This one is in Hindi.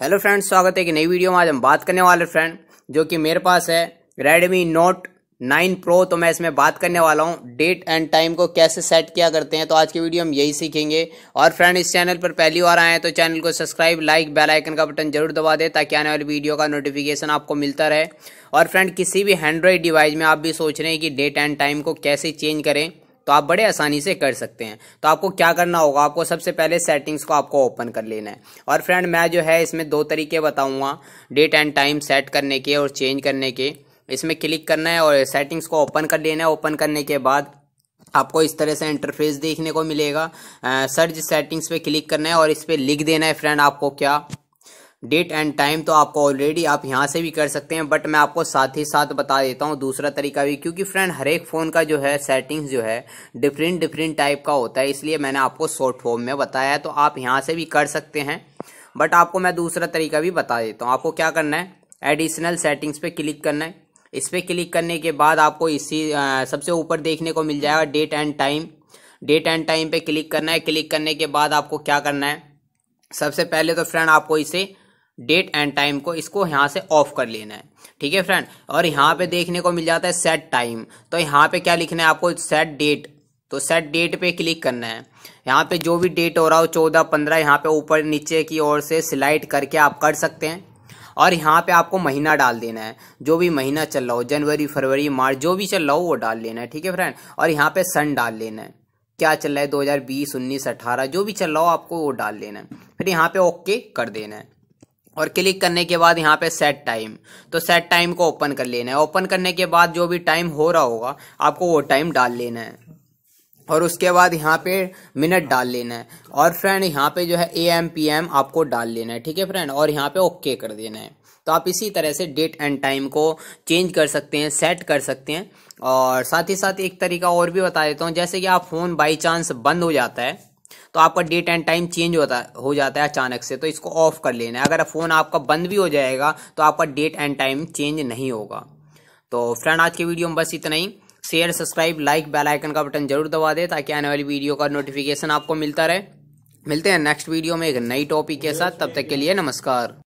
हेलो फ्रेंड्स स्वागत है कि नई वीडियो में आज हम बात करने वाले फ्रेंड जो कि मेरे पास है रेडमी नोट नाइन प्रो तो मैं इसमें बात करने वाला हूँ डेट एंड टाइम को कैसे सेट किया करते हैं तो आज की वीडियो हम यही सीखेंगे और फ्रेंड इस चैनल पर पहली बार आए हैं तो चैनल को सब्सक्राइब लाइक बेल आइकन का बटन जरूर दबा दें ताकि आने वाली वीडियो का नोटिफिकेशन आपको मिलता रहे और फ्रेंड किसी भी एंड्रॉयड डिवाइस में आप भी सोच रहे हैं कि डेट एंड टाइम को कैसे चेंज करें तो आप बड़े आसानी से कर सकते हैं तो आपको क्या करना होगा आपको सबसे पहले सेटिंग्स को आपको ओपन कर लेना है और फ्रेंड मैं जो है इसमें दो तरीके बताऊंगा डेट एंड टाइम सेट करने के और चेंज करने के इसमें क्लिक करना है और सेटिंग्स को ओपन कर लेना है ओपन करने के बाद आपको इस तरह से इंटरफेस देखने को मिलेगा सर्च सेटिंग्स पे क्लिक करना है और इस पर लिख देना है फ्रेंड आपको क्या डेट एंड टाइम तो आपको ऑलरेडी आप यहाँ से भी कर सकते हैं बट मैं आपको साथ ही साथ बता देता हूँ दूसरा तरीका भी क्योंकि फ्रेंड हर एक फ़ोन का जो है सेटिंग्स जो है डिफरेंट डिफरेंट टाइप का होता है इसलिए मैंने आपको शॉर्ट फॉर्म में बताया तो आप यहाँ से भी कर सकते हैं बट आपको मैं दूसरा तरीका भी बता देता हूँ आपको क्या करना है एडिशनल सेटिंग्स पर क्लिक करना है इस पर क्लिक करने के बाद आपको इसी सबसे ऊपर देखने को मिल जाएगा date and time date and time पर क्लिक करना है क्लिक करने के बाद आपको क्या करना है सबसे पहले तो फ्रेंड आपको इसे डेट एंड टाइम को इसको यहाँ से ऑफ कर लेना है ठीक है फ्रेंड और यहाँ पे देखने को मिल जाता है सेट टाइम तो यहाँ पे क्या लिखना है आपको सेट डेट तो सेट डेट पे क्लिक करना है यहाँ पे जो भी डेट हो रहा हो चौदह पंद्रह यहाँ पे ऊपर नीचे की ओर से सिलाइड करके आप कर सकते हैं और यहाँ पे आपको महीना डाल देना है जो भी महीना चल रहा हो जनवरी फरवरी मार्च जो भी चल रहा हो वो डाल लेना है ठीक है फ्रेंड और यहाँ पे सन डाल लेना है क्या चल रहा है 2020 19 18 जो भी चल रहा हो आपको वो डाल लेना है फिर यहाँ पे ओके कर देना है और क्लिक करने के बाद यहाँ पे सेट टाइम तो सेट टाइम को ओपन कर लेना है ओपन करने के बाद जो भी टाइम हो रहा होगा आपको वो टाइम डाल लेना है और उसके बाद यहाँ पे मिनट डाल लेना है और फ्रेंड यहाँ पे जो है ए एम पी एम आपको डाल लेना है ठीक है फ्रेंड और यहाँ पे ओके कर देना है तो आप इसी तरह से डेट एंड टाइम को चेंज कर सकते हैं सेट कर सकते हैं और साथ ही साथ एक तरीका और भी बता देता हूँ जैसे कि आप फ़ोन बाई चांस बंद हो जाता है तो आपका डेट एंड टाइम चेंज होता हो जाता है अचानक से तो इसको ऑफ कर लेना है अगर फ़ोन आपका बंद भी हो जाएगा तो आपका डेट एंड टाइम चेंज नहीं होगा तो फ्रेंड आज के वीडियो में बस इतना ही share subscribe like bell icon का बटन जरूर दबा दे ताकि आने वाली वीडियो का नोटिफिकेशन आपको मिलता रहे मिलते हैं नेक्स्ट वीडियो में एक नई टॉपिक के साथ तब तक के लिए नमस्कार